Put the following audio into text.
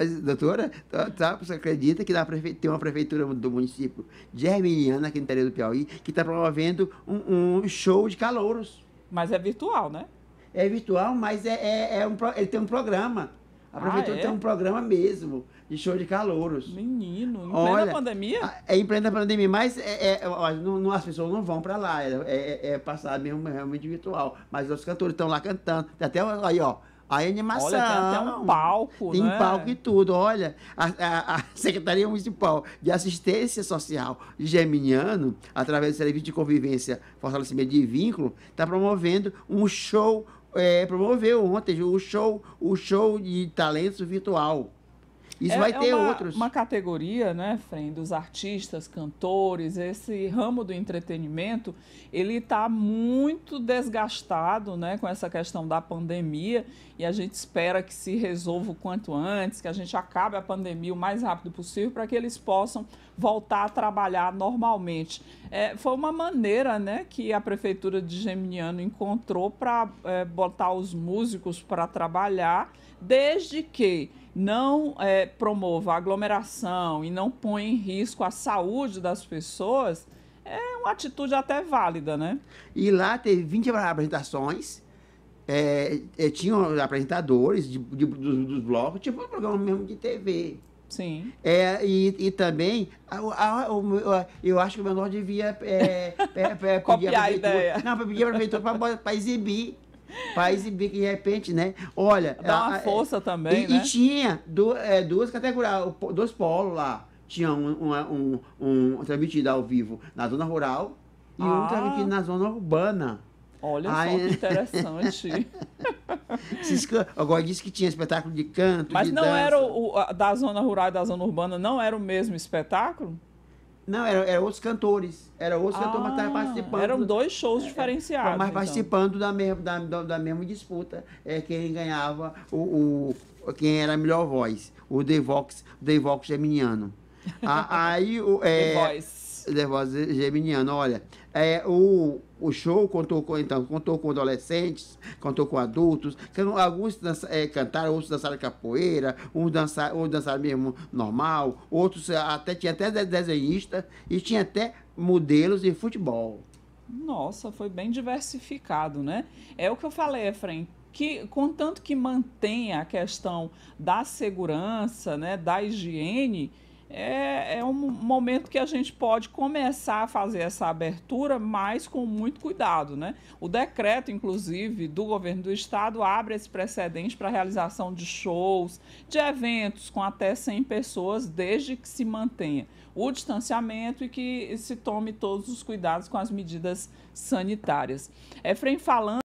Mas, doutora, tá, tá, você acredita que na tem uma prefeitura do município de Herminiana, aqui no interior do Piauí, que está promovendo um, um, show de calouros. Mas é virtual, né? É virtual, mas é, é, é um, ele tem um programa. A ah, prefeitura ah, é? tem um programa mesmo de show de calouros. Menino, em Olha, plena pandemia? É em plena pandemia, mas é, é, ó, não, as pessoas não vão para lá, é, é, é passado mesmo realmente virtual. Mas os cantores estão lá cantando. Tem até aí, ó, a animação. Olha, tem até um palco, Tem né? palco e tudo. Olha, a, a, a, Secretaria Municipal de Assistência Social de Geminiano, através do serviço de convivência, fortalecimento de vínculo, está promovendo um show, é, promoveu ontem o show, o show de talentos virtual isso é, vai é ter é uma, outros. Uma categoria, né, Fren, dos artistas, cantores, esse ramo do entretenimento, ele está muito desgastado, né, com essa questão da pandemia e a gente espera que se resolva o quanto antes, que a gente acabe a pandemia o mais rápido possível para que eles possam voltar a trabalhar normalmente. É, foi uma maneira, né, que a prefeitura de Geminiano encontrou para é, botar os músicos para trabalhar, desde que não é, promova aglomeração e não põe em risco a saúde das pessoas, é uma atitude até válida, né? E lá teve 20 apresentações, é, é, tinham apresentadores de, de, dos, dos, blocos, tipo um programa mesmo de TV. Sim. É, e, e também, a, a, a, eu acho que o menor devia é, é, é, é Copiar a ideia. Não, pedir a prefeitura para exibir Pais e bico, de repente, né? Olha. Dá uma a, força é, também. E, né? e tinha duas, é, duas categorias, dois polos lá. Tinha um, um, um, um transmitido ao vivo na zona rural e ah. um transmitido na zona urbana. Olha Ai, só que interessante. Agora disse que tinha espetáculo de canto. Mas de não dança. era o, o, da zona rural e da zona urbana, não era o mesmo espetáculo? Não, eram era outros cantores. Era outros ah, cantores, mas estavam ah, participando. Eram dois shows é, diferenciados. É, participando da, mesma, da, da, da, mesma disputa. É, quem ganhava o, o Quem era a melhor voz. O The Vox, The Vox geminiano. aí o. É, The Voice nervosa geminiana. Olha, é, o, o show contou com, então, contou com adolescentes, contou com adultos, que, alguns dança, é, cantaram, outros dançaram capoeira, uns dançaram, uns dançaram mesmo normal, outros é, até tinha até desenhista e tinha até modelos de futebol. Nossa, foi bem diversificado, né? É o que eu falei, Efraim, que contanto que mantenha a questão da segurança, né, da higiene, é, é um momento que a gente pode começar a fazer essa abertura, mas com muito cuidado. Né? O decreto, inclusive, do governo do estado abre esse precedente para a realização de shows, de eventos com até 100 pessoas, desde que se mantenha o distanciamento e que se tome todos os cuidados com as medidas sanitárias. Efrem falando.